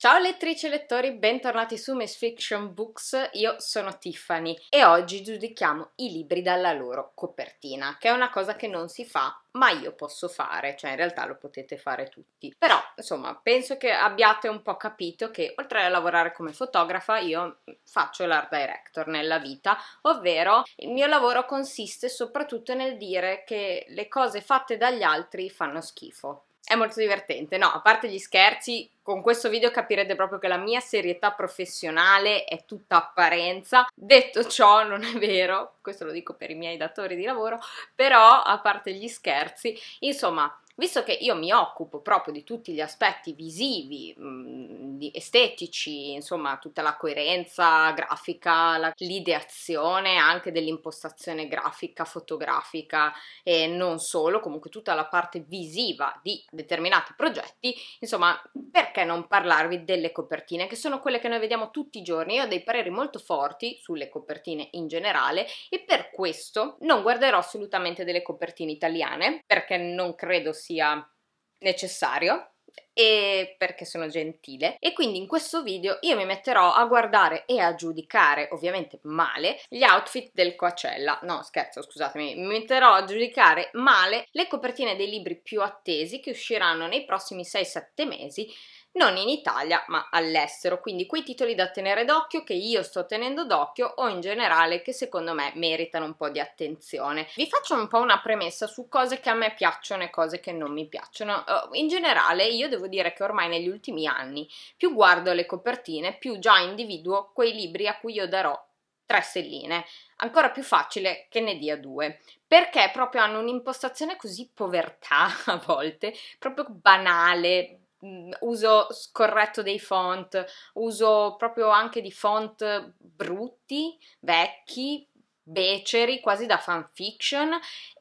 Ciao lettrici e lettori, bentornati su Miss Fiction Books, io sono Tiffany e oggi giudichiamo i libri dalla loro copertina, che è una cosa che non si fa, ma io posso fare, cioè in realtà lo potete fare tutti. Però, insomma, penso che abbiate un po' capito che oltre a lavorare come fotografa, io faccio l'art director nella vita, ovvero il mio lavoro consiste soprattutto nel dire che le cose fatte dagli altri fanno schifo è molto divertente. No, a parte gli scherzi, con questo video capirete proprio che la mia serietà professionale è tutta apparenza. Detto ciò, non è vero, questo lo dico per i miei datori di lavoro, però a parte gli scherzi, insomma, visto che io mi occupo proprio di tutti gli aspetti visivi, mh, mm, estetici, insomma tutta la coerenza grafica, la, l'ideazione anche dell'impostazione grafica, fotografica e non solo, comunque tutta la parte visiva di determinati progetti, insomma perché non parlarvi delle copertine che sono quelle che noi vediamo tutti i giorni? Io ho dei pareri molto forti sulle copertine in generale e per questo non guarderò assolutamente delle copertine italiane perché non credo sia sia necessario e perché sono gentile e quindi in questo video io mi metterò a guardare e a giudicare ovviamente male gli outfit del Coachella no scherzo scusatemi mi metterò a giudicare male le copertine dei libri più attesi che usciranno nei prossimi 6-7 mesi non in Italia ma all'estero, quindi quei titoli da tenere d'occhio che io sto tenendo d'occhio o in generale che secondo me meritano un po' di attenzione. Vi faccio un po' una premessa su cose che a me piacciono e cose che non mi piacciono. Eh, in generale io devo dire che ormai negli ultimi anni più guardo le copertine più già individuo quei libri a cui io darò tre stelline, ancora più facile che ne dia due, perché proprio hanno un'impostazione così povertà a volte, proprio banale, Mm, uso scorretto dei font, uso proprio anche di font brutti, vecchi, beceri, quasi da fanfiction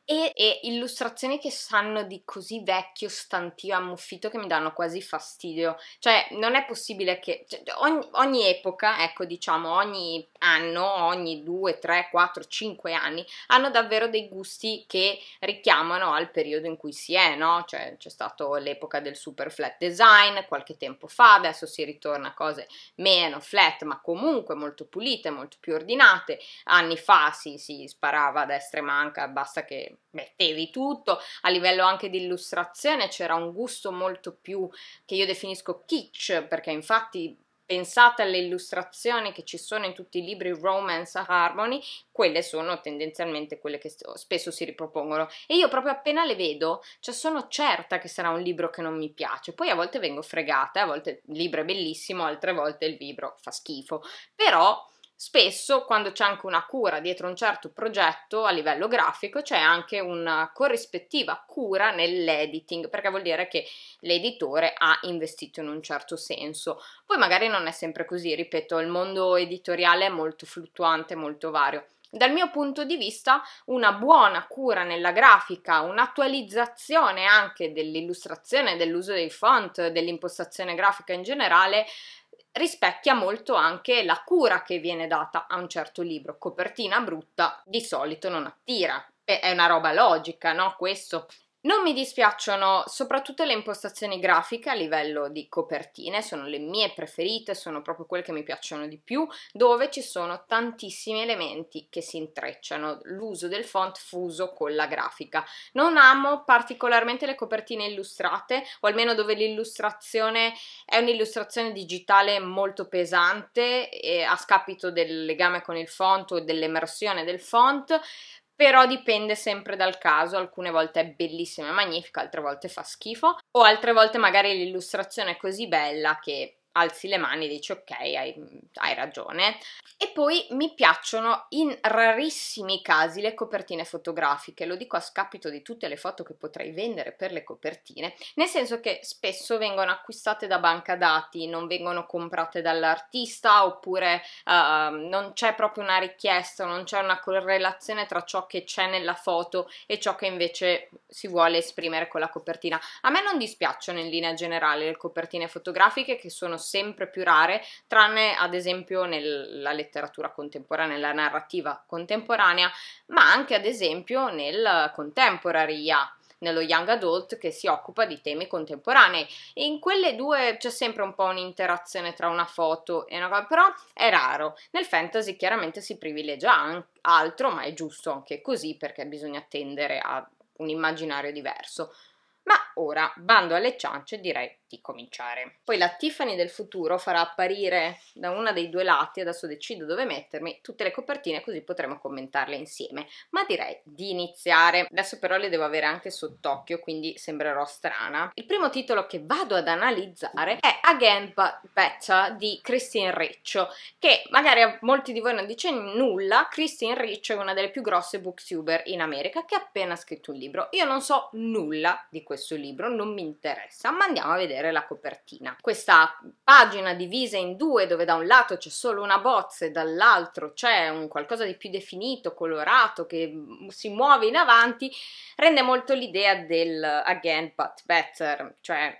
e, e, illustrazioni che sanno di così vecchio, stantio, ammuffito che mi danno quasi fastidio. Cioè, non è possibile che cioè, cioè ogni, ogni, epoca, ecco, diciamo, ogni anno, ogni 2, 3, 4, 5 anni hanno davvero dei gusti che richiamano al periodo in cui si è, no? Cioè, c'è stato l'epoca del super flat design qualche tempo fa, adesso si ritorna a cose meno flat, ma comunque molto pulite, molto più ordinate. Anni fa si, si sparava a destra e manca, basta che mettevi tutto, a livello anche di illustrazione c'era un gusto molto più che io definisco kitsch, perché infatti pensate alle illustrazioni che ci sono in tutti i libri Romance Harmony, quelle sono tendenzialmente quelle che spesso si ripropongono e io proprio appena le vedo, cioè sono certa che sarà un libro che non mi piace, poi a volte vengo fregata, a volte il libro è bellissimo, altre volte il libro fa schifo, però Spesso, quando c'è anche una cura dietro un certo progetto a livello grafico, c'è anche una corrispettiva cura nell'editing, perché vuol dire che l'editore ha investito in un certo senso. Poi magari non è sempre così, ripeto, il mondo editoriale è molto fluttuante, molto vario. Dal mio punto di vista, una buona cura nella grafica, un'attualizzazione anche dell'illustrazione, dell'uso dei font, dell'impostazione grafica in generale rispecchia molto anche la cura che viene data a un certo libro. Copertina brutta di solito non attira. È una roba logica, no? Questo non mi dispiacciono soprattutto le impostazioni grafiche a livello di copertine, sono le mie preferite, sono proprio quelle che mi piacciono di più, dove ci sono tantissimi elementi che si intrecciano, l'uso del font fuso con la grafica. Non amo particolarmente le copertine illustrate, o almeno dove l'illustrazione è un'illustrazione digitale molto pesante, e a scapito del legame con il font o dell'emersione del font, però dipende sempre dal caso, alcune volte è bellissima e magnifica, altre volte fa schifo o altre volte magari l'illustrazione è così bella che alzi le mani e dici ok, hai, hai, ragione. E poi mi piacciono in rarissimi casi le copertine fotografiche, lo dico a scapito di tutte le foto che potrei vendere per le copertine, nel senso che spesso vengono acquistate da banca dati, non vengono comprate dall'artista oppure uh, non c'è proprio una richiesta, non c'è una correlazione tra ciò che c'è nella foto e ciò che invece si vuole esprimere con la copertina. A me non dispiacciono in linea generale le copertine fotografiche che sono sempre più rare, tranne ad esempio nella letteratura contemporanea, nella narrativa contemporanea, ma anche ad esempio nel contemporary IA, nello young adult che si occupa di temi contemporanei. In quelle due c'è sempre un po' un'interazione tra una foto e una cosa, però è raro. Nel fantasy chiaramente si privilegia altro, ma è giusto anche così perché bisogna tendere a un immaginario diverso. Ma ora, bando alle ciance, direi di cominciare. Poi la Tiffany del futuro farà apparire da uno dei due lati, adesso decido dove mettermi, tutte le copertine così potremo commentarle insieme, ma direi di iniziare. Adesso però le devo avere anche sott'occhio, quindi sembrerò strana. Il primo titolo che vado ad analizzare è Again But Better di Christine Riccio, che magari a molti di voi non dice nulla, Christine Riccio è una delle più grosse booktuber in America che ha appena scritto un libro. Io non so nulla di questo libro, non mi interessa, ma andiamo a vedere vedere la copertina. Questa pagina divisa in due dove da un lato c'è solo una bozza e dall'altro c'è un qualcosa di più definito, colorato, che mm, si muove in avanti, rende molto l'idea del uh, again but better, cioè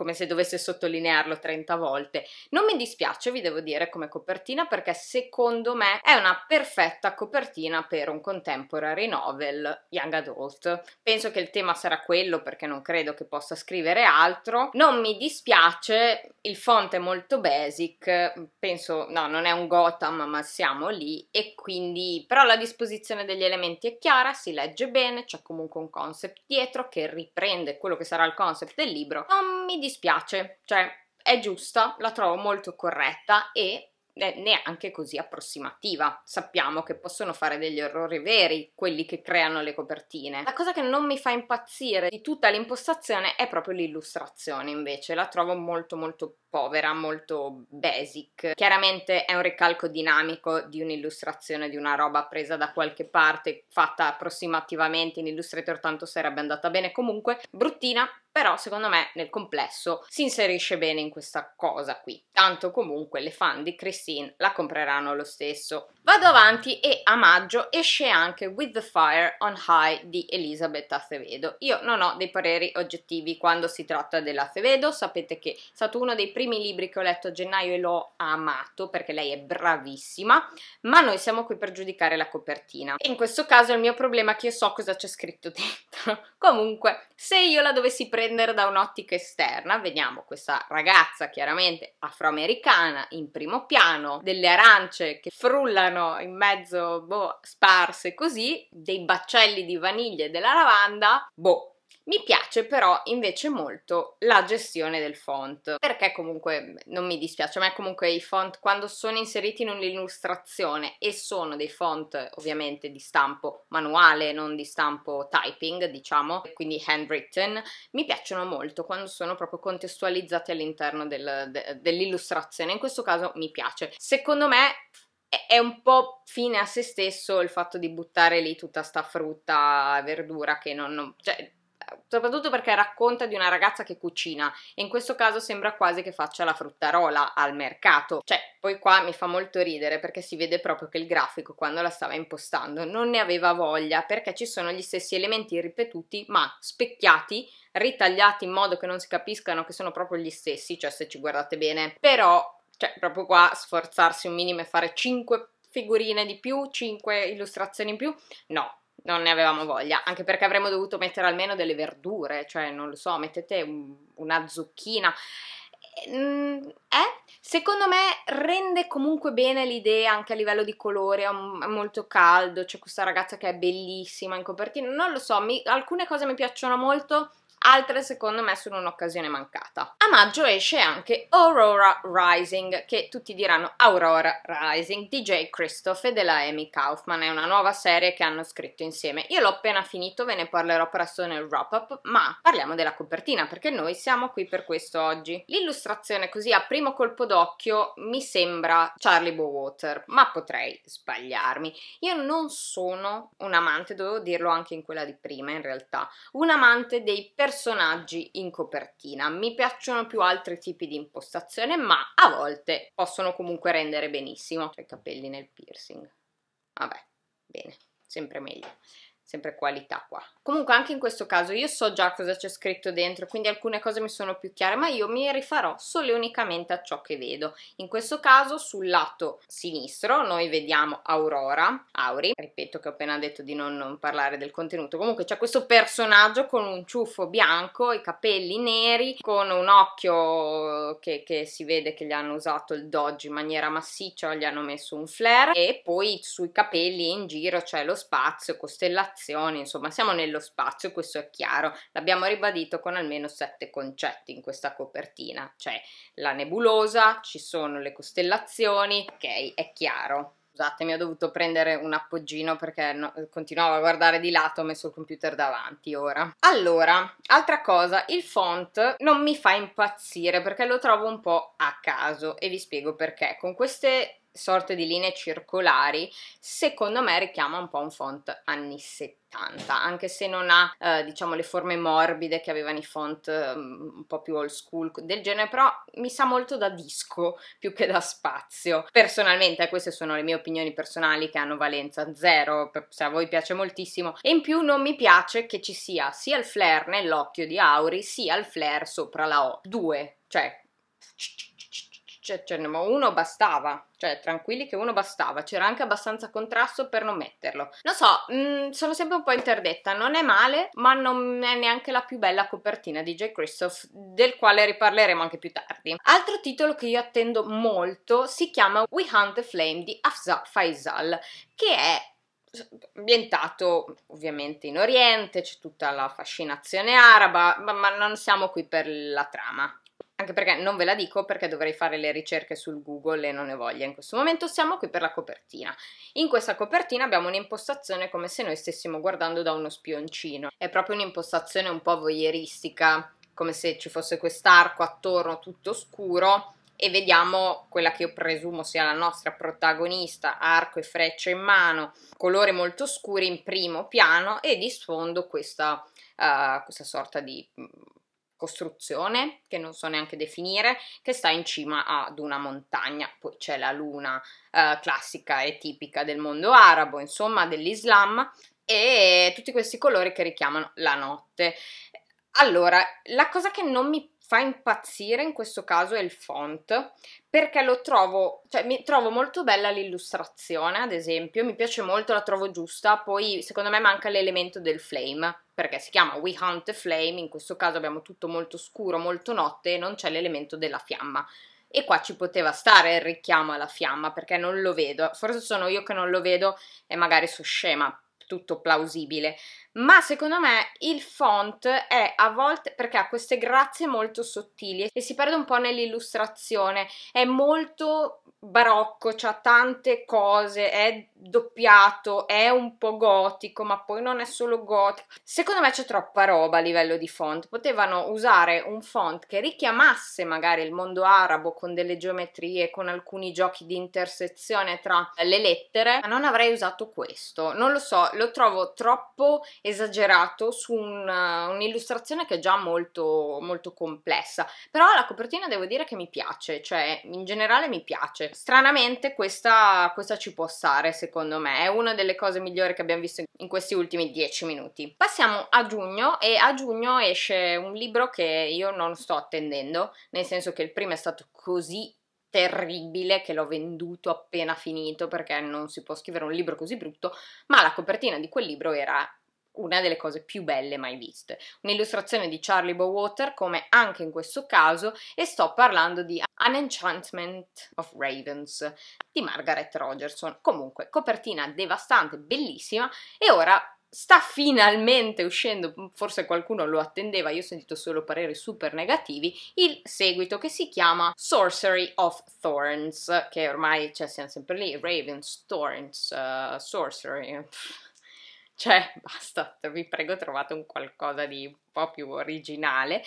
come se dovesse sottolinearlo 30 volte. Non mi dispiace, vi devo dire, come copertina perché secondo me è una perfetta copertina per un contemporary novel young adult. Penso che il tema sarà quello perché non credo che possa scrivere altro. Non mi dispiace, il font è molto basic, penso no, non è un Gotham, ma siamo lì e quindi però la disposizione degli elementi è chiara, si legge bene, c'è comunque un concept dietro che riprende quello che sarà il concept del libro. Non mi dispiace dispiace, cioè è giusta, la trovo molto corretta e neanche così approssimativa. Sappiamo che possono fare degli errori veri quelli che creano le copertine. La cosa che non mi fa impazzire di tutta l'impostazione è proprio l'illustrazione, invece, la trovo molto molto povera, molto basic. Chiaramente è un ricalco dinamico di un'illustrazione di una roba presa da qualche parte, fatta approssimativamente in Illustrator, tanto sarebbe andata bene comunque. Bruttina, però secondo me nel complesso si inserisce bene in questa cosa qui. Tanto comunque le fan di Christine la compreranno lo stesso. Vado avanti e a maggio esce anche With the Fire on High di Elisabeth Acevedo. Io non ho dei pareri oggettivi quando si tratta dell'Acevedo, sapete che è stato uno dei primi libri che ho letto a gennaio e l'ho amato perché lei è bravissima, ma noi siamo qui per giudicare la copertina. E in questo caso il mio problema è che io so cosa c'è scritto dentro Comunque, se io la dovessi prendere da un'ottica esterna, vediamo questa ragazza chiaramente afroamericana in primo piano, delle arance che frullano in mezzo, boh, sparse così, dei baccelli di vaniglia e della lavanda, boh, mi piace però invece molto la gestione del font, perché comunque mhmm, non mi dispiace, a me comunque i font quando sono inseriti in un'illustrazione e sono dei font ovviamente di stampo manuale, non di stampo typing, diciamo, quindi handwritten, mi piacciono molto quando sono proprio contestualizzati all'interno del, de, dell'illustrazione. In questo caso mi piace. Secondo me è un po' fine a se stesso il fatto di buttare lì tutta sta frutta, verdura che non... non cioè, soprattutto perché racconta di una ragazza che cucina e in questo caso sembra quasi che faccia la fruttarola al mercato. Cioè, poi qua mi fa molto ridere perché si vede proprio che il grafico quando la stava impostando non ne aveva voglia perché ci sono gli stessi elementi ripetuti ma specchiati ritagliati in modo che non si capiscano che sono proprio gli stessi, cioè se ci guardate bene. Però, cioè, proprio qua sforzarsi un minimo e fare 5 figurine di più, 5 illustrazioni in più, no, non ne avevamo voglia, anche perché avremmo dovuto mettere almeno delle verdure, cioè non lo so, mettete un, una zucchina. Ehm, eh, secondo me rende comunque bene l'idea anche a livello di colore, è, molto caldo, c'è questa ragazza che è bellissima in copertina, non lo so, mi, alcune cose mi piacciono molto, altre secondo me sono un'occasione mancata. A maggio esce anche Aurora Rising, che tutti diranno Aurora Rising di J. Christoph e della Amy Kaufman, è una nuova serie che hanno scritto insieme. Io l'ho appena finito, ve ne parlerò presto nel wrap-up, ma parliamo della copertina perché noi siamo qui per questo oggi. L'illustrazione così a primo colpo d'occhio mi sembra Charlie Bowater, ma potrei sbagliarmi. Io non sono un amante, dovevo dirlo anche in quella di prima in realtà, un amante dei personaggi personaggi in copertina. Mi piacciono più altri tipi di impostazione, ma a volte possono comunque rendere benissimo. Ho i capelli nel piercing. Vabbè, bene, sempre meglio, sempre qualità qua. Comunque anche in questo caso io so già cosa c'è scritto dentro, quindi alcune cose mi sono più chiare, ma io mi rifarò solo e unicamente a ciò che vedo. In questo caso sul lato sinistro noi vediamo Aurora, Auri, ripeto che ho appena detto di non, non parlare del contenuto, comunque c'è questo personaggio con un ciuffo bianco, i capelli neri, con un occhio che, che si vede che gli hanno usato il dodge in maniera massiccia, gli hanno messo un flare e poi sui capelli in giro c'è lo spazio, costellazioni, insomma siamo nel nello spazio, questo è chiaro, l'abbiamo ribadito con almeno sette concetti in questa copertina, cioè la nebulosa, ci sono le costellazioni, ok, è chiaro. Scusatemi, ho dovuto prendere un appoggino perché no, continuavo a guardare di lato, ho messo il computer davanti ora. Allora, altra cosa, il font non mi fa impazzire perché lo trovo un po' a caso e vi spiego perché. Con queste sorte di linee circolari, secondo me richiama un po' un font anni 70, anche se non ha eh, diciamo le forme morbide che avevano i font um, un po' più old school del genere, però mi sa molto da disco più che da spazio. Personalmente, queste sono le mie opinioni personali che hanno valenza zero, se a voi piace moltissimo, e in più non mi piace che ci sia sia il flare nell'occhio di Auri, sia il flare sopra la O. Due, cioè cioè, cioè, ma uno bastava, cioè tranquilli che uno bastava, c'era anche abbastanza contrasto per non metterlo. Non so, mh, mm, sono sempre un po' interdetta, non è male, ma non è neanche la più bella copertina di J. Christoph, del quale riparleremo anche più tardi. Altro titolo che io attendo molto si chiama We Hunt the Flame di Afza Faisal, che è ambientato ovviamente in Oriente, c'è tutta la fascinazione araba, ma, ma non siamo qui per la trama anche perché non ve la dico perché dovrei fare le ricerche sul Google e non ne voglia in questo momento, siamo qui per la copertina. In questa copertina abbiamo un'impostazione come se noi stessimo guardando da uno spioncino, è proprio un'impostazione un po' voyeuristica, come se ci fosse quest'arco attorno tutto scuro e vediamo quella che io presumo sia la nostra protagonista, arco e freccia in mano, colori molto scuri in primo piano e di sfondo questa, uh, questa sorta di costruzione, che non so neanche definire, che sta in cima ad una montagna. Poi c'è la luna eh, classica e tipica del mondo arabo, insomma dell'Islam, e tutti questi colori che richiamano la notte. Allora, la cosa che non mi fa impazzire in questo caso è il font perché lo trovo, cioè mi trovo molto bella l'illustrazione ad esempio, mi piace molto, la trovo giusta, poi secondo me manca l'elemento del flame perché si chiama We Hunt the Flame, in questo caso abbiamo tutto molto scuro, molto notte e non c'è l'elemento della fiamma. E qua ci poteva stare il richiamo alla fiamma perché non lo vedo, forse sono io che non lo vedo e magari sono scema, tutto plausibile, ma secondo me il font è a volte perché ha queste grazie molto sottili e si perde un po' nell'illustrazione, è molto barocco, ha tante cose, è doppiato, è un po' gotico, ma poi non è solo gotico. Secondo me c'è troppa roba a livello di font, potevano usare un font che richiamasse magari il mondo arabo con delle geometrie, con alcuni giochi di intersezione tra le lettere, ma non avrei usato questo, non lo so, lo trovo troppo esagerato su un, eh, un'illustrazione che è già molto, molto complessa, però la copertina devo dire che mi piace, cioè in generale mi piace. Stranamente questa, questa ci può stare secondo me, è una delle cose migliori che abbiamo visto in questi ultimi dieci minuti. Passiamo a giugno e a giugno esce un libro che io non sto attendendo, nel senso che il primo è stato così terribile che l'ho venduto appena finito perché non si può scrivere un libro così brutto, ma la copertina di quel libro era una delle cose più belle mai viste. Un'illustrazione di Charlie Bowater, come anche in questo caso, e sto parlando di An Enchantment of Ravens di Margaret Rogerson. Comunque, copertina devastante, bellissima, e ora sta finalmente uscendo, forse qualcuno lo attendeva, io ho sentito solo pareri super negativi, il seguito che si chiama Sorcery of Thorns, che ormai, cioè, siamo sempre lì, Ravens, Thorns, uh, Sorcery... Pff cioè, basta, vi prego trovate un qualcosa di po' più originale.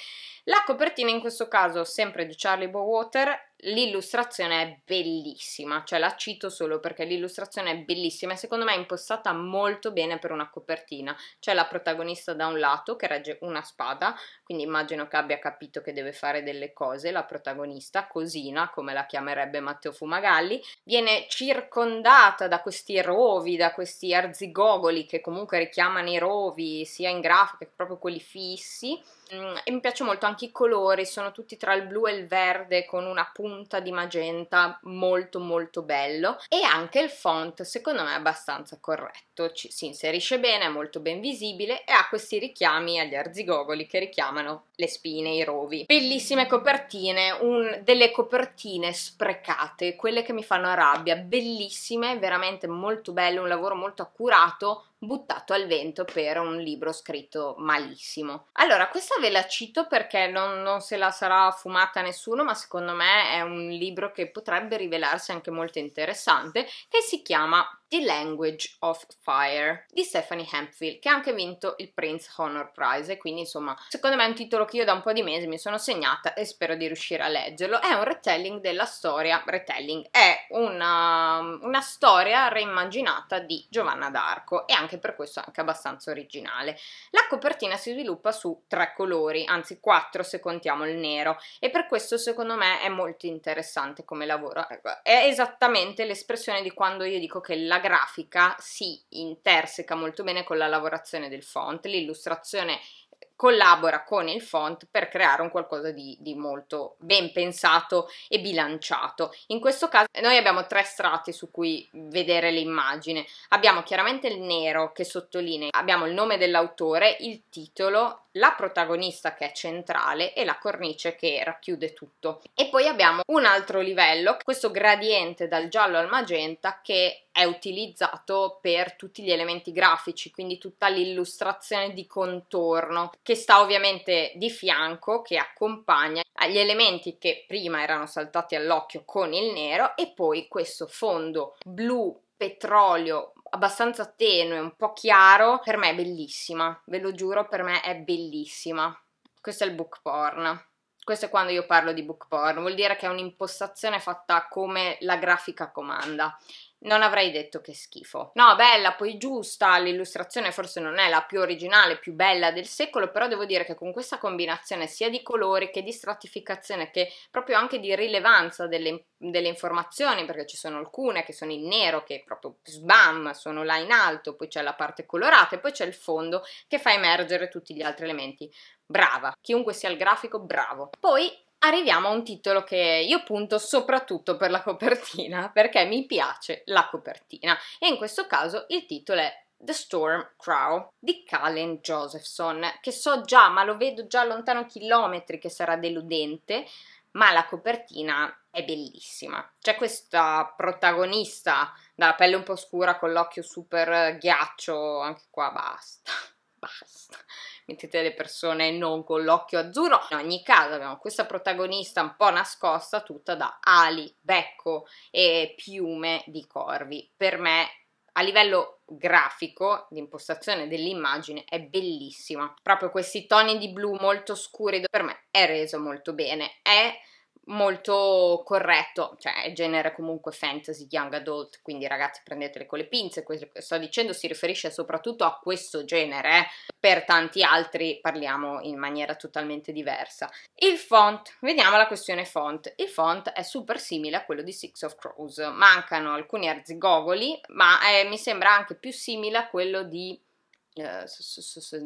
La copertina in questo caso sempre di Charlie Bowater, l'illustrazione è bellissima, cioè la cito solo perché l'illustrazione è bellissima e secondo me è impostata molto bene per una copertina. C'è la protagonista da un lato che regge una spada, quindi immagino che abbia capito che deve fare delle cose, la protagonista, cosina come la chiamerebbe Matteo Fumagalli, viene circondata da questi rovi, da questi arzigogoli che comunque richiamano i rovi sia in grafica che proprio quelli fisici lissi mm, e mi piace molto anche i colori, sono tutti tra il blu e il verde con una punta di magenta molto molto bello e anche il font secondo me è abbastanza corretto, Ci, si inserisce bene, è molto ben visibile e ha questi richiami agli arzigogoli che richiamano le spine, i rovi. Bellissime copertine, un, delle copertine sprecate, quelle che mi fanno rabbia, bellissime, veramente molto belle, un lavoro molto accurato, buttato al vento per un libro scritto malissimo. Allora, questa ve la cito perché non, non se la sarà fumata nessuno, ma secondo me è un libro che potrebbe rivelarsi anche molto interessante, che si chiama The Language of Fire di Stephanie Hemphill, che ha anche vinto il Prince Honor Prize. E quindi, insomma, secondo me è un titolo che io da un po' di mesi mi sono segnata e spero di riuscire a leggerlo. È un retelling della storia. Retelling è una, um, una storia reimmaginata di Giovanna d'Arco e anche per questo anche abbastanza originale. La copertina si sviluppa su tre colori, anzi quattro se contiamo il nero, e per questo secondo me è molto interessante come lavoro. È esattamente l'espressione di quando io dico che la grafica si interseca molto bene con la lavorazione del font, l'illustrazione collabora con il font per creare un qualcosa di, di, molto ben pensato e bilanciato. In questo caso noi abbiamo tre strati su cui vedere l'immagine. Abbiamo chiaramente il nero che sottolinea, abbiamo il nome dell'autore, il titolo la protagonista che è centrale e la cornice che racchiude tutto. E poi abbiamo un altro livello, questo gradiente dal giallo al magenta che è utilizzato per tutti gli elementi grafici, quindi tutta l'illustrazione di contorno che sta ovviamente di fianco, che accompagna gli elementi che prima erano saltati all'occhio con il nero e poi questo fondo blu petrolio abbastanza tenue, un po' chiaro, per me è bellissima, ve lo giuro, per me è bellissima. Questo è il book porn. Questo è quando io parlo di book porn, vuol dire che è un'impostazione fatta come la grafica comanda non avrei detto che schifo. No, bella, poi giusta, l'illustrazione forse non è la più originale, più bella del secolo, però devo dire che con questa combinazione sia di colori che di stratificazione che proprio anche di rilevanza delle, delle informazioni, perché ci sono alcune che sono in nero, che proprio sbam, sono là in alto, poi c'è la parte colorata e poi c'è il fondo che fa emergere tutti gli altri elementi brava. Chiunque sia il grafico, bravo. Poi arriviamo a un titolo che io punto soprattutto per la copertina, perché mi piace la copertina e in questo caso il titolo è The Storm Crow di Callen Josephson, che so già, ma lo vedo già lontano chilometri che sarà deludente, ma la copertina è bellissima. C'è questa protagonista dalla pelle un po' scura con l'occhio super ghiaccio, anche qua basta, basta mettete le persone non con l'occhio azzurro. In ogni caso abbiamo questa protagonista un po' nascosta tutta da ali, becco e piume di corvi. Per me a livello grafico, di impostazione dell'immagine, è bellissima. Proprio questi toni di blu molto scuri per me è reso molto bene. È molto corretto, cioè il genere comunque fantasy young adult, quindi ragazzi prendetele con le pinze, quello che sto dicendo si riferisce soprattutto a questo genere, eh. per tanti altri parliamo in maniera totalmente diversa. Il font, vediamo la questione font, il font è super simile a quello di Six of Crows, mancano alcuni arzigogoli, ma è, eh, mi sembra anche più simile a quello di eh,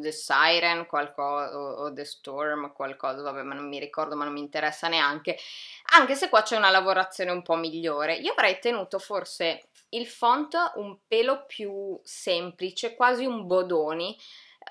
the Siren qualcosa o The Storm qualcosa, vabbè, ma non mi ricordo, ma non mi interessa neanche. Anche se qua c'è una lavorazione un po' migliore. Io avrei tenuto forse il font un pelo più semplice, quasi un Bodoni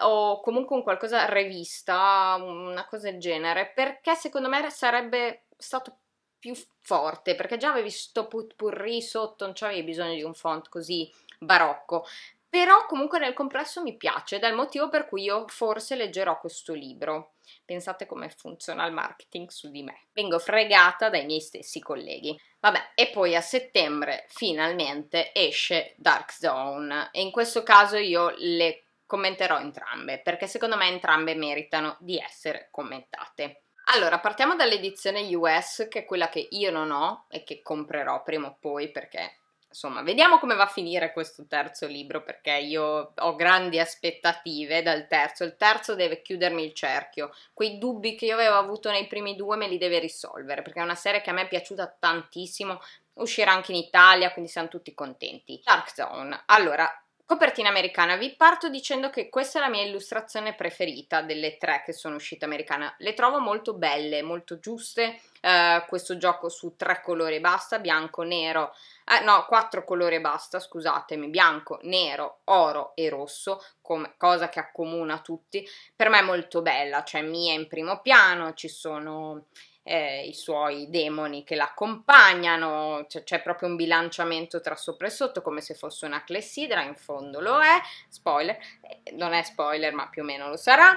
o comunque un qualcosa rivista, una cosa del genere, perché secondo me sarebbe stato più forte, perché già avevi sto putpurri sotto, non c'avevi bisogno di un font così barocco però comunque nel complesso mi piace ed è il motivo per cui io forse leggerò questo libro. Pensate come funziona il marketing su di me. Vengo fregata dai miei stessi colleghi. Vabbè, e poi a settembre finalmente esce Dark Zone e in questo caso io le commenterò entrambe perché secondo me entrambe meritano di essere commentate. Allora, partiamo dall'edizione US, che è quella che io non ho e che comprerò prima o poi perché Insomma, vediamo come va a finire questo terzo libro perché io ho grandi aspettative dal terzo. Il terzo deve chiudermi il cerchio. Quei dubbi che io avevo avuto nei primi due me li deve risolvere perché è una serie che a me è piaciuta tantissimo. Uscirà anche in Italia, quindi siamo tutti contenti. Dark Zone. Allora, Copertina americana, vi parto dicendo che questa è la mia illustrazione preferita delle tre che sono uscite americana. le trovo molto belle, molto giuste, eh, questo gioco su tre colori e basta, bianco, nero, eh, no, quattro colori basta, scusatemi, bianco, nero, oro e rosso, come, cosa che accomuna tutti, per me è molto bella, cioè Mia in primo piano, ci sono eh, i suoi demoni che l'accompagnano, c'è, cioè c'è proprio un bilanciamento tra sopra e sotto come se fosse una clessidra, in fondo lo è, spoiler, eh, non è spoiler ma più o meno lo sarà,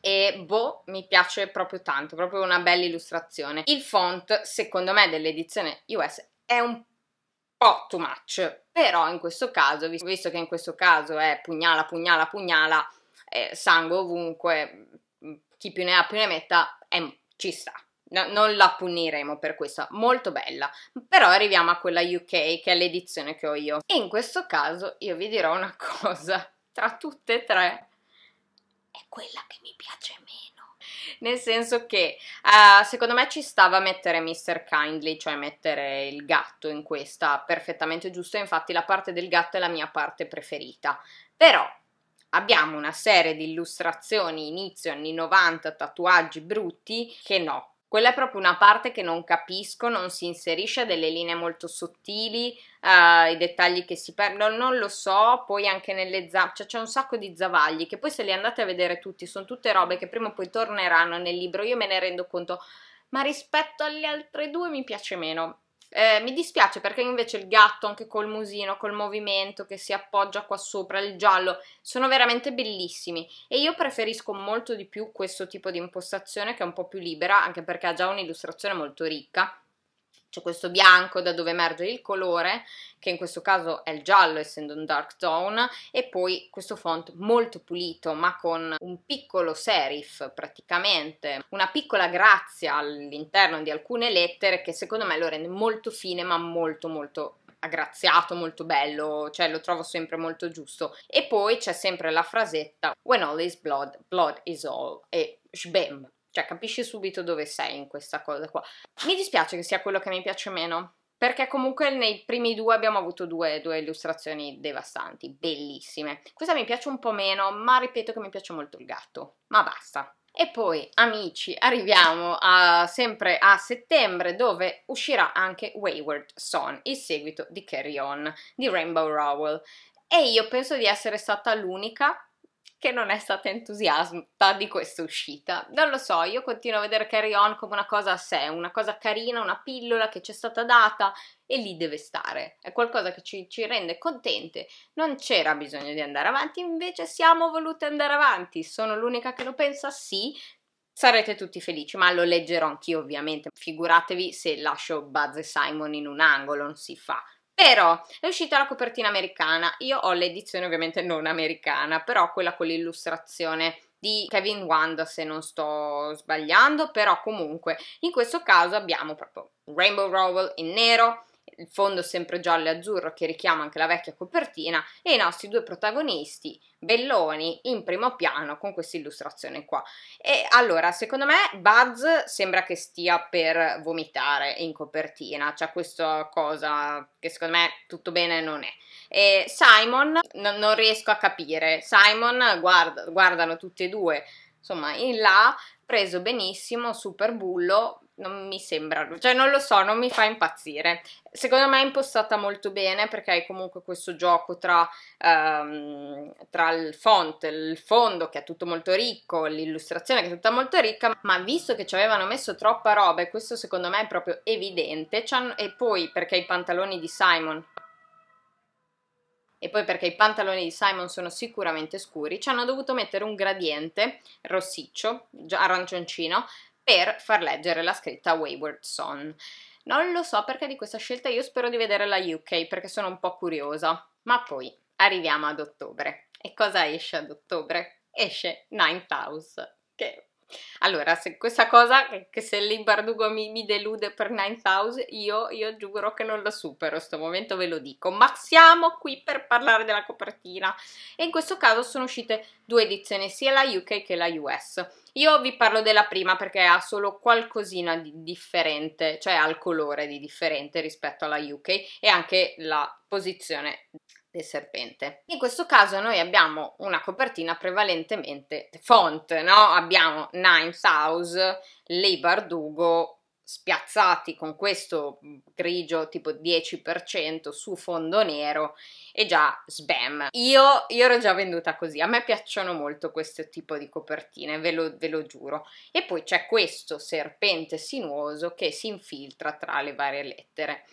e boh, mi piace proprio tanto, proprio una bella illustrazione. Il font, secondo me, dell'edizione US è un po' too much, però in questo caso, visto che in questo caso è pugnala, pugnala, pugnala, eh, sangue ovunque, mm, chi più ne ha più ne metta, è, ehm, ci sta. No, non la puniremo per questa, molto bella, però arriviamo a quella UK che è l'edizione che ho io. E in questo caso io vi dirò una cosa, tra tutte e tre è quella che mi piace meno. Nel senso che uh, secondo me ci stava mettere Mr. Kindly, cioè mettere il gatto in questa, perfettamente giusto, infatti la parte del gatto è la mia parte preferita. Però abbiamo una serie di illustrazioni inizio anni 90, tatuaggi brutti, che no, quella è proprio una parte che non capisco, non si inserisce, delle linee molto sottili, uh, i dettagli che si perdono, non lo so, poi anche nelle zampe, cioè c'è un sacco di zavagli che poi se li andate a vedere tutti, sono tutte robe che prima o poi torneranno nel libro, io me ne rendo conto, ma rispetto alle altre due mi piace meno. Eh, mi dispiace perché invece il gatto, anche col musino, col movimento che si appoggia qua sopra, il giallo, sono veramente bellissimi e io preferisco molto di più questo tipo di impostazione che è un po' più libera, anche perché ha già un'illustrazione molto ricca c'è questo bianco da dove emerge il colore, che in questo caso è il giallo essendo un dark tone, e poi questo font molto pulito ma con un piccolo serif praticamente, una piccola grazia all'interno di alcune lettere che secondo me lo rende molto fine ma molto molto aggraziato, molto bello, cioè lo trovo sempre molto giusto. E poi c'è sempre la frasetta When all is blood, blood is all e shbem cioè, capisci subito dove sei in questa cosa qua. Mi dispiace che sia quello che mi piace meno, perché comunque nei primi due abbiamo avuto due, due, illustrazioni devastanti, bellissime. Questa mi piace un po' meno, ma ripeto che mi piace molto il gatto, ma basta. E poi, amici, arriviamo a, sempre a settembre dove uscirà anche Wayward Son, il seguito di Carry On di Rainbow Rowell. E io penso di essere stata l'unica che non è stata entusiasta di questa uscita. Non lo so, io continuo a vedere Carry On come una cosa a sé, una cosa carina, una pillola che ci è stata data e lì deve stare. È qualcosa che ci, ci rende contente. Non c'era bisogno di andare avanti, invece siamo volute andare avanti. Sono l'unica che lo pensa? Sì. Sarete tutti felici, ma lo leggerò anch'io ovviamente. Figuratevi se lascio Buzz e Simon in un angolo, non si fa vero, è uscita la copertina americana. Io ho l'edizione ovviamente non americana, però quella con l'illustrazione di Kevin Wanda se non sto sbagliando, però comunque in questo caso abbiamo proprio Rainbow Rowell in nero, il fondo sempre giallo e azzurro che richiama anche la vecchia copertina e i nostri due protagonisti belloni in primo piano con questa illustrazione qua. E allora, secondo me Buzz sembra che stia per vomitare in copertina, c'è cioè questa cosa che secondo me tutto bene non è. E Simon no, non riesco a capire, Simon guarda, guardano tutti e due, insomma, in là preso benissimo, super bullo, non mi sembra, cioè non lo so, non mi fa impazzire. Secondo me è impostata molto bene perché hai comunque questo gioco tra, ehm, tra il font, il fondo che è tutto molto ricco, l'illustrazione che è tutta molto ricca, ma visto che ci avevano messo troppa roba e questo secondo me è proprio evidente, e poi perché i pantaloni di Simon e poi perché i pantaloni di Simon sono sicuramente scuri, ci hanno dovuto mettere un gradiente rossiccio, arancioncino, per far leggere la scritta Wayward Son. Non lo so perché di questa scelta io spero di vedere la UK perché sono un po' curiosa, ma poi arriviamo ad ottobre. E cosa esce ad ottobre? Esce Ninth House, che allora, se questa cosa, eh, che se l'imbardugo mi, mi delude per 9000, io, io giuro che non la supero, sto momento ve lo dico. Ma siamo qui per parlare della copertina e in questo caso sono uscite due edizioni, sia la UK che la US. Io vi parlo della prima perché ha solo qualcosina di differente, cioè ha il colore di differente rispetto alla UK e anche la posizione del serpente. In questo caso noi abbiamo una copertina prevalentemente font, no? Abbiamo Ninth House, Lei Bardugo, spiazzati con questo grigio tipo 10% su fondo nero e già sbam. Io, io, ero già venduta così, a me piacciono molto questo tipo di copertine, ve lo, ve lo giuro. E poi c'è questo serpente sinuoso che si infiltra tra le varie lettere.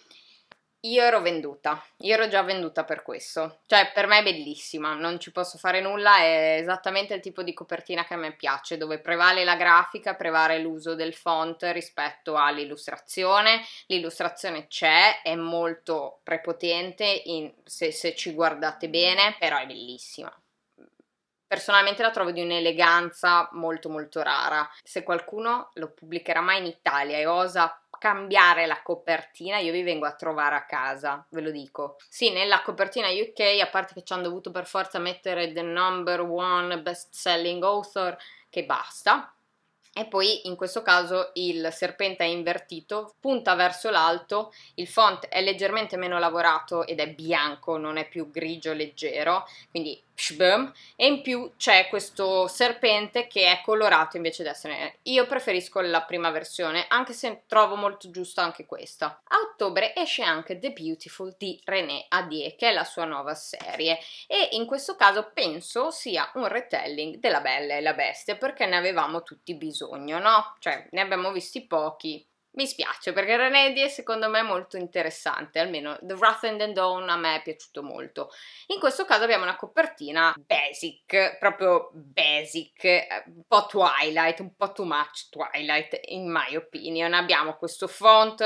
Io ero venduta, io ero già venduta per questo, cioè per me è bellissima, non ci posso fare nulla, è esattamente il tipo di copertina che a me piace, dove prevale la grafica, prevale l'uso del font rispetto all'illustrazione, l'illustrazione c'è, è molto prepotente in, se, se ci guardate bene, però è bellissima personalmente la trovo di un'eleganza molto molto rara. Se qualcuno lo pubblicherà mai in Italia e osa cambiare la copertina, io vi vengo a trovare a casa, ve lo dico. Sì, nella copertina UK, a parte che ci hanno dovuto per forza mettere the number one best selling author, che basta. E poi in questo caso il serpente è invertito, punta verso l'alto, il font è leggermente meno lavorato ed è bianco, non è più grigio leggero, quindi Shbum, e in più c'è questo serpente che è colorato invece di essere io preferisco la prima versione anche se trovo molto giusta anche questa a ottobre esce anche The Beautiful di René Adie che è la sua nuova serie e in questo caso penso sia un retelling della Bella e la Bestia perché ne avevamo tutti bisogno no? cioè ne abbiamo visti pochi mi spiace perché Renedi è secondo me molto interessante, almeno The Wrath and the Dawn a me è piaciuto molto. In questo caso abbiamo una copertina basic, proprio basic, un po' Twilight, un po' too much Twilight in my opinion. Abbiamo questo font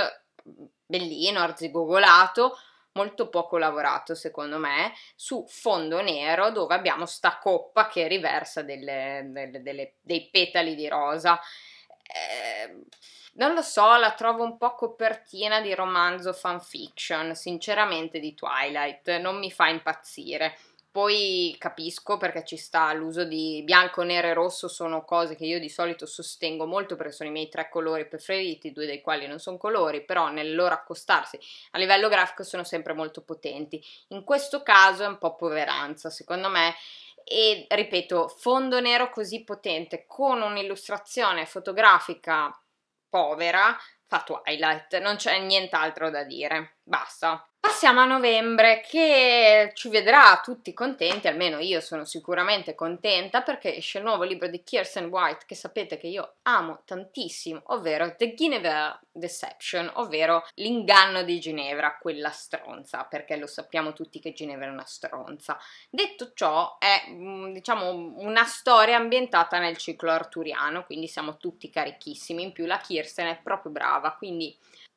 bellino, arzigogolato, molto poco lavorato secondo me, su fondo nero dove abbiamo sta coppa che riversa delle, delle, delle, dei petali di rosa. Eh, non lo so, la trovo un po' copertina di romanzo fanfiction, sinceramente di Twilight, non mi fa impazzire. Poi capisco perché ci sta l'uso di bianco, nero e rosso sono cose che io di solito sostengo molto perché sono i miei tre colori preferiti, due dei quali non sono colori, però nel loro accostarsi a livello grafico sono sempre molto potenti. In questo caso è un po' poveranza, secondo me e ripeto, fondo nero così potente con un'illustrazione fotografica povera, fa Twilight, non c'è nient'altro da dire, basta. Passiamo a novembre che ci vedrà tutti contenti, almeno io sono sicuramente contenta perché esce il nuovo libro di Kirsten White che sapete che io amo tantissimo, ovvero The Guinevere Deception, ovvero l'inganno di Ginevra, quella stronza, perché lo sappiamo tutti che Ginevra è una stronza. Detto ciò, è mm, diciamo una storia ambientata nel ciclo arturiano, quindi siamo tutti carichissimi, in più la Kirsten è proprio brava, quindi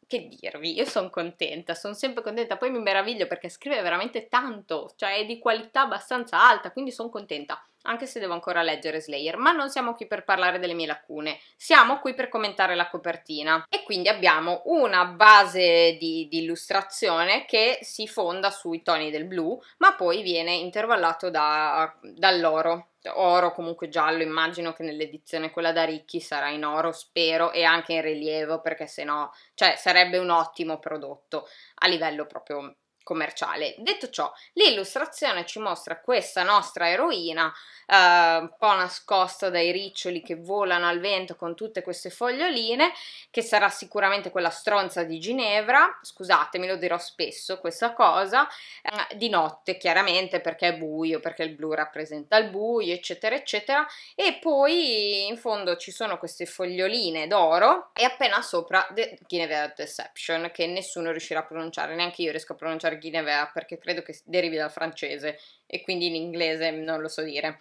che dirvi, io sono contenta, sono sempre contenta, poi mi meraviglio perché scrive veramente tanto, cioè è di qualità abbastanza alta, quindi sono contenta, anche se devo ancora leggere Slayer, ma non siamo qui per parlare delle mie lacune, siamo qui per commentare la copertina e quindi abbiamo una base di, di illustrazione che si fonda sui toni del blu, ma poi viene intervallato da, dall'oro oro, comunque giallo, immagino che nell'edizione quella da Ricchi sarà in oro, spero, e anche in rilievo perché se no, cioè sarebbe un ottimo prodotto a livello proprio commerciale. Detto ciò, l'illustrazione ci mostra questa nostra eroina eh, un po' nascosta dai riccioli che volano al vento con tutte queste foglioline, che sarà sicuramente quella stronza di Ginevra, scusatemi, lo dirò spesso questa cosa, eh, di notte chiaramente perché è buio, perché il blu rappresenta il buio, eccetera, eccetera, e poi in fondo ci sono queste foglioline d'oro e appena sopra The Ginevra Deception, che nessuno riuscirà a pronunciare, neanche io riesco a pronunciare Guinevere perché credo che derivi dal francese e quindi in inglese non lo so dire.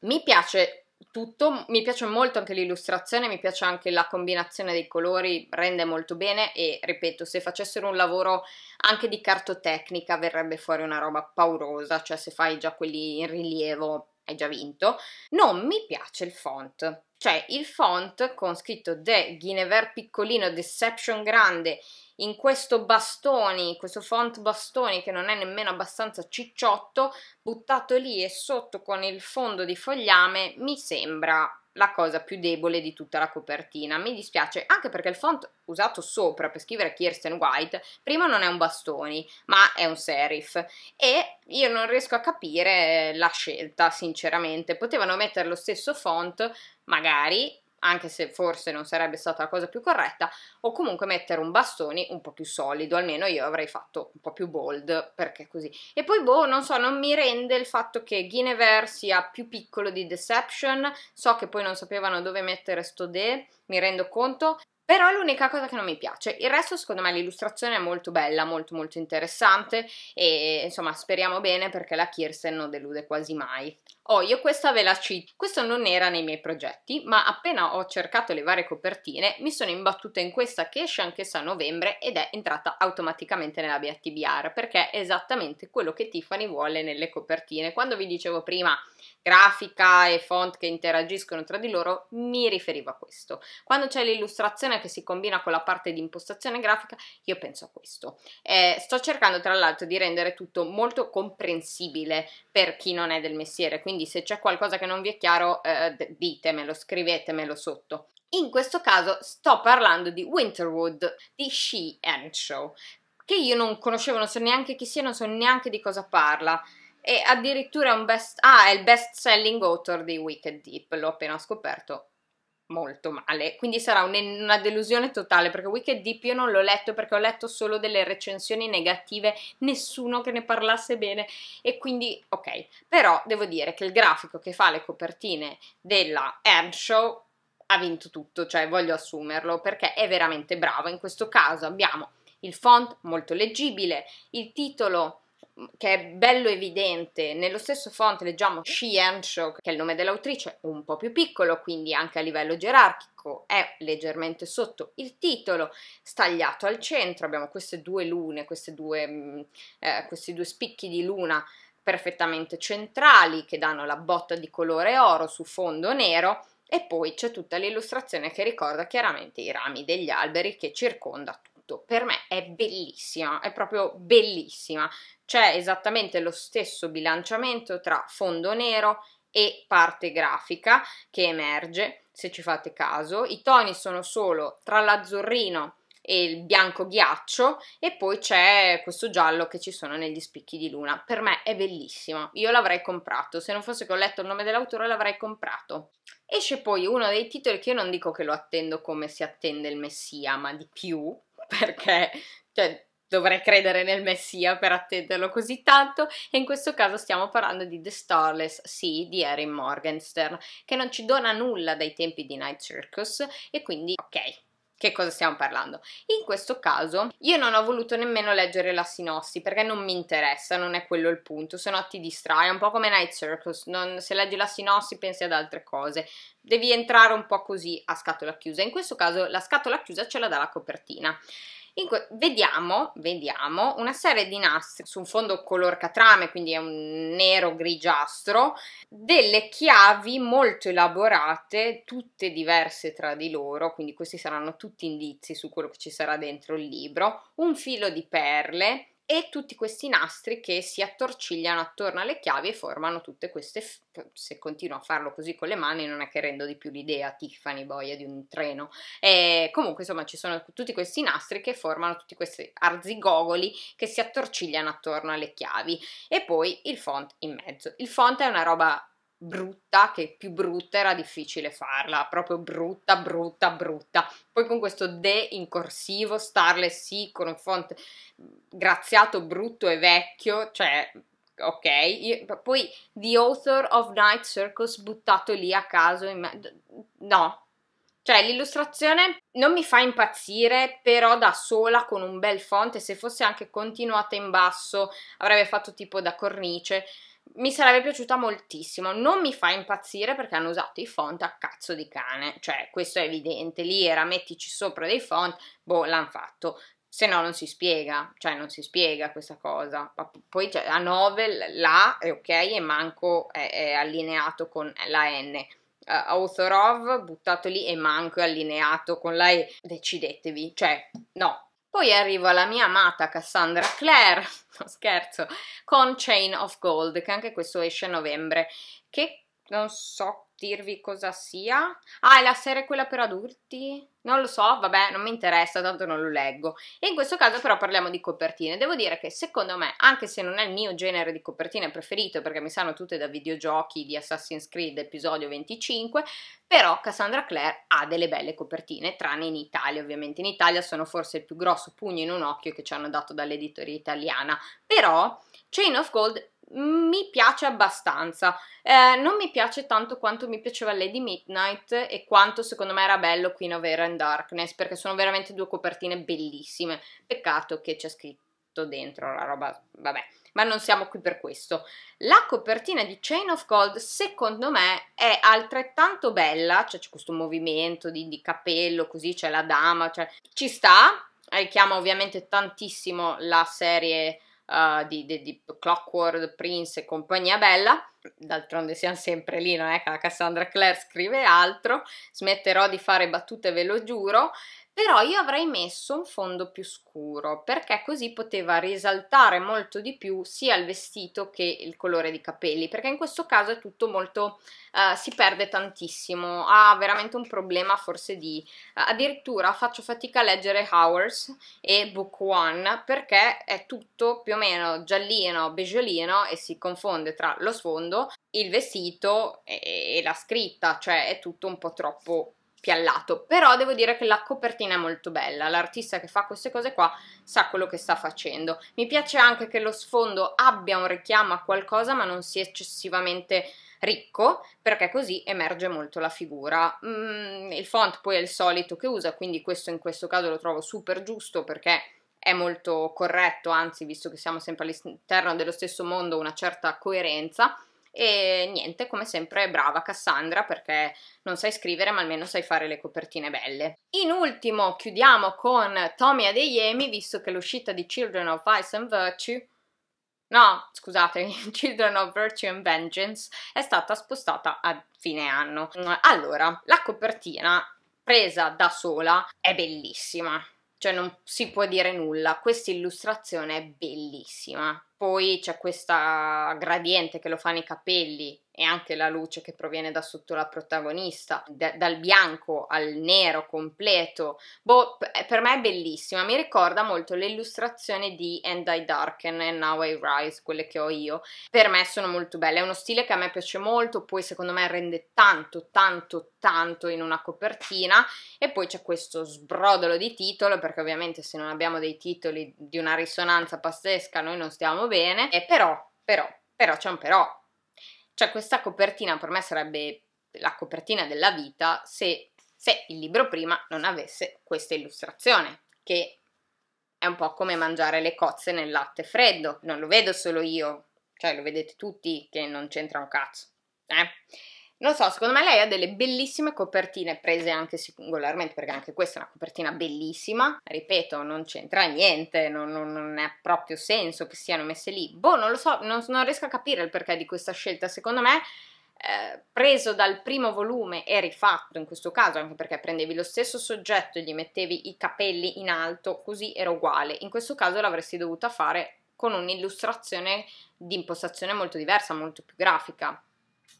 Mi piace tutto, mi piace molto anche l'illustrazione, mi piace anche la combinazione dei colori, rende molto bene e ripeto, se facessero un lavoro anche di cartotecnica verrebbe fuori una roba paurosa, cioè se fai già quelli in rilievo hai già vinto. Non mi piace il font, cioè il font con scritto The Guinevere piccolino, Deception grande in questo bastone, questo font bastoni che non è nemmeno abbastanza cicciotto, buttato lì e sotto con il fondo di fogliame, mi sembra la cosa più debole di tutta la copertina. Mi dispiace anche perché il font usato sopra per scrivere Kirsten White, prima non è un bastone, ma è un serif e io non riesco a capire la scelta, sinceramente. Potevano mettere lo stesso font, magari anche se forse non sarebbe stata la cosa più corretta, o comunque mettere un bastone un po' più solido, almeno io avrei fatto un po' più bold, perché così. E poi, boh, non so, non mi rende il fatto che Guinevere sia più piccolo di Deception, so che poi non sapevano dove mettere sto D, mi rendo conto, però è l'unica cosa che non mi piace. Il resto, secondo me, l'illustrazione è molto bella, molto molto interessante e insomma speriamo bene perché la Kirsten non delude quasi mai. Oh, io questa ve la cito. Questo non era nei miei progetti, ma appena ho cercato le varie copertine mi sono imbattuta in questa che esce anch'essa a novembre ed è entrata automaticamente nella BTBR perché è esattamente quello che Tiffany vuole nelle copertine. Quando vi dicevo prima grafica e font che interagiscono tra di loro, mi riferivo a questo. Quando c'è l'illustrazione che si combina con la parte di impostazione grafica, io penso a questo. Eh, sto cercando tra l'altro di rendere tutto molto comprensibile per chi non è del mestiere, quindi se c'è qualcosa che non vi è chiaro eh, ditemelo, scrivetemelo sotto. In questo caso sto parlando di Winterwood di She and Show, che io non conoscevo, non so neanche chi sia, non so neanche di cosa parla e addirittura un best, ah, è il best selling author di Wicked Deep, l'ho appena scoperto molto male, quindi sarà un, una delusione totale perché Wicked Deep io non l'ho letto perché ho letto solo delle recensioni negative, nessuno che ne parlasse bene e quindi ok, però devo dire che il grafico che fa le copertine della Airshow ha vinto tutto, cioè voglio assumerlo perché è veramente bravo, in questo caso abbiamo il font molto leggibile, il titolo che è bello evidente. Nello stesso font leggiamo Sheehan Show, che è il nome dell'autrice, un po' più piccolo, quindi anche a livello gerarchico è leggermente sotto il titolo, stagliato al centro, abbiamo queste due lune, queste due, eh, questi due spicchi di luna perfettamente centrali che danno la botta di colore oro su fondo nero e poi c'è tutta l'illustrazione che ricorda chiaramente i rami degli alberi che circonda tutto. Per me è bellissima, è proprio bellissima c'è esattamente lo stesso bilanciamento tra fondo nero e parte grafica che emerge, se ci fate caso. I toni sono solo tra l'azzurrino e il bianco ghiaccio e poi c'è questo giallo che ci sono negli spicchi di luna. Per me è bellissimo, io l'avrei comprato, se non fosse che ho letto il nome dell'autore l'avrei comprato. Esce poi uno dei titoli che io non dico che lo attendo come si attende il Messia, ma di più, perché cioè, dovrei credere nel Messia per attenderlo così tanto e in questo caso stiamo parlando di The Starless Sea di Erin Morgenstern che non ci dona nulla dai tempi di Night Circus e quindi ok che cosa stiamo parlando. In questo caso io non ho voluto nemmeno leggere la sinossi perché non mi interessa, non è quello il punto, se no ti distrae, è un po' come Night Circus, non, se leggi la sinossi pensi ad altre cose, devi entrare un po' così a scatola chiusa. In questo caso la scatola chiusa ce la dà la copertina. Que- vediamo, vediamo, una serie di nastri su un fondo color catrame, quindi è un nero grigiastro, delle chiavi molto elaborate, tutte diverse tra di loro, quindi questi saranno tutti indizi su quello che ci sarà dentro il libro, un filo di perle, e tutti questi nastri che si attorcigliano attorno alle chiavi e formano tutte queste, f- se continuo a farlo così con le mani non è che rendo di più l'idea Tiffany boia di un treno, e comunque insomma ci sono tutti questi nastri che formano tutti questi arzigogoli che si attorcigliano attorno alle chiavi e poi il font in mezzo. Il font è una roba brutta che più brutta era difficile farla, proprio brutta, brutta, brutta. Poi con questo de in corsivo, starle sì, con un font graziato, brutto e vecchio, cioè ok, Io, poi The Author of Night Circus buttato lì a caso, me- no, cioè l'illustrazione non mi fa impazzire, però da sola con un bel font e se fosse anche continuata in basso avrebbe fatto tipo da cornice, mi sarebbe piaciuta moltissimo. Non mi fa impazzire perché hanno usato i font a cazzo di cane, cioè questo è evidente, lì era mettici sopra dei font, boh, l'hanno fatto. Se no non si spiega, cioè non si spiega questa cosa. Poi cioè, a novel la è ok e manco è, è allineato con la N. Uh, author of buttato lì e manco è allineato con la E. Decidetevi, cioè no, poi arrivo alla mia amata Cassandra Clare, no scherzo, con Chain of Gold, che anche questo esce a novembre, che non so dirvi cosa sia. Ah, è la serie quella per adulti? Non lo so, vabbè, non mi interessa, tanto non lo leggo. E in questo caso però parliamo di copertine. Devo dire che secondo me, anche se non è il mio genere di copertine preferito, perché mi sanno tutte da videogiochi di Assassin's Creed episodio 25, però Cassandra Clare ha delle belle copertine, tranne in Italia, ovviamente. In Italia sono forse il più grosso pugno in un occhio che ci hanno dato dall'editoria italiana. Però Chain of Gold mi piace abbastanza. Eh, non mi piace tanto quanto mi piaceva Lady Midnight e quanto secondo me era bello Queen of Air and Darkness, perché sono veramente due copertine bellissime. Peccato che c'è scritto dentro la roba, vabbè, ma non siamo qui per questo. La copertina di Chain of Gold, secondo me, è altrettanto bella, cioè c'è questo movimento di, di capello, così c'è la dama, cioè ci sta, richiama eh, ovviamente tantissimo la serie uh, di, di, di, Clockwork, Prince e compagnia bella. D'altronde siamo sempre lì, non è che la Cassandra Clare scrive altro. Smetterò di fare battute, ve lo giuro però io avrei messo un fondo più scuro perché così poteva risaltare molto di più sia il vestito che il colore di capelli perché in questo caso è tutto molto uh, si perde tantissimo ha veramente un problema forse di uh, addirittura faccio fatica a leggere Hours e Book One perché è tutto più o meno giallino beigeolino e si confonde tra lo sfondo il vestito e, e la scritta cioè è tutto un po' troppo piallato, però devo dire che la copertina è molto bella, l'artista che fa queste cose qua sa quello che sta facendo. Mi piace anche che lo sfondo abbia un richiamo a qualcosa ma non sia eccessivamente ricco perché così emerge molto la figura. Mm, il font poi è il solito che usa, quindi questo in questo caso lo trovo super giusto perché è molto corretto, anzi visto che siamo sempre all'interno dello stesso mondo una certa coerenza e niente, come sempre, brava Cassandra perché non sai scrivere ma almeno sai fare le copertine belle. In ultimo chiudiamo con Tommy Adeyemi, visto che l'uscita di Children of Vice and Virtue no, scusate, Children of Virtue and Vengeance è stata spostata a fine anno. Allora, la copertina presa da sola è bellissima, cioè non si può dire nulla, questa illustrazione è bellissima poi c'è questa gradiente che lo fa nei capelli e anche la luce che proviene da sotto la protagonista, da, dal bianco al nero completo. Boh, eh, per me è bellissima, mi ricorda molto le illustrazioni di And I Darken e Now I Rise, quelle che ho io. Per me sono molto belle, è uno stile che a me piace molto, poi secondo me rende tanto, tanto, tanto in una copertina e poi c'è questo sbrodolo di titolo, perché ovviamente se non abbiamo dei titoli di una risonanza pazzesca noi non stiamo bene, e però, però, però c'è un però. Cioè questa copertina per me sarebbe la copertina della vita se, se il libro prima non avesse questa illustrazione, che è un po' come mangiare le cozze nel latte freddo, non lo vedo solo io, cioè lo vedete tutti che non c'entra un cazzo. Eh? Non so, secondo me lei ha delle bellissime copertine prese anche singolarmente, perché anche questa è una copertina bellissima. Ripeto, non c'entra niente, non, non, non ha proprio senso che siano messe lì. Boh, non lo so, non, non riesco a capire il perché di questa scelta. Secondo me eh, preso dal primo volume e rifatto in questo caso, anche perché prendevi lo stesso soggetto e gli mettevi i capelli in alto, così era uguale. In questo caso l'avresti dovuta fare con un'illustrazione di impostazione molto diversa, molto più grafica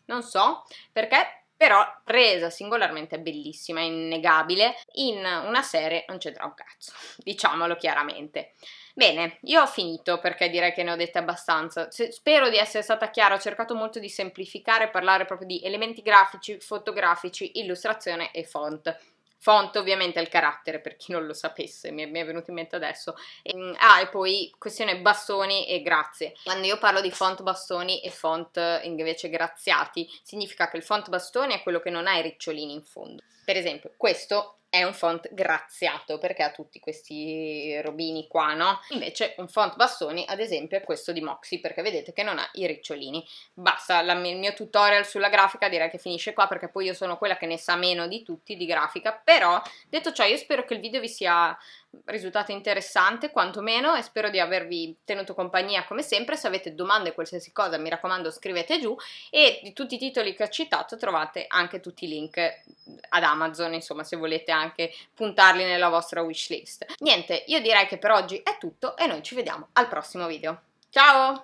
non so perché, però presa singolarmente è bellissima, è innegabile, in una serie non c'entra un cazzo, diciamolo chiaramente. Bene, io ho finito perché direi che ne ho dette abbastanza. spero di essere stata chiara, ho cercato molto di semplificare, parlare proprio di elementi grafici, fotografici, illustrazione e font. Font ovviamente è il carattere per chi non lo sapesse, mi è, mi è venuto in mente adesso. E, ehm, ah, e poi questione bastoni e grazie. Quando io parlo di font bastoni e font invece graziati, significa che il font bastone è quello che non ha i ricciolini in fondo. Per esempio, questo è un font graziato perché ha tutti questi robini qua, no? Invece un font bastoni, ad esempio, è questo di Moxie perché vedete che non ha i ricciolini. Basta, la, il mio tutorial sulla grafica direi che finisce qua perché poi io sono quella che ne sa meno di tutti di grafica, però detto ciò io spero che il video vi sia risultato interessante quantomeno e spero di avervi tenuto compagnia come sempre. Se avete domande qualsiasi cosa mi raccomando scrivete giù e di tutti i titoli che ho citato trovate anche tutti i link ad Amazon, insomma se volete anche puntarli nella vostra wishlist. Niente, io direi che per oggi è tutto e noi ci vediamo al prossimo video. Ciao!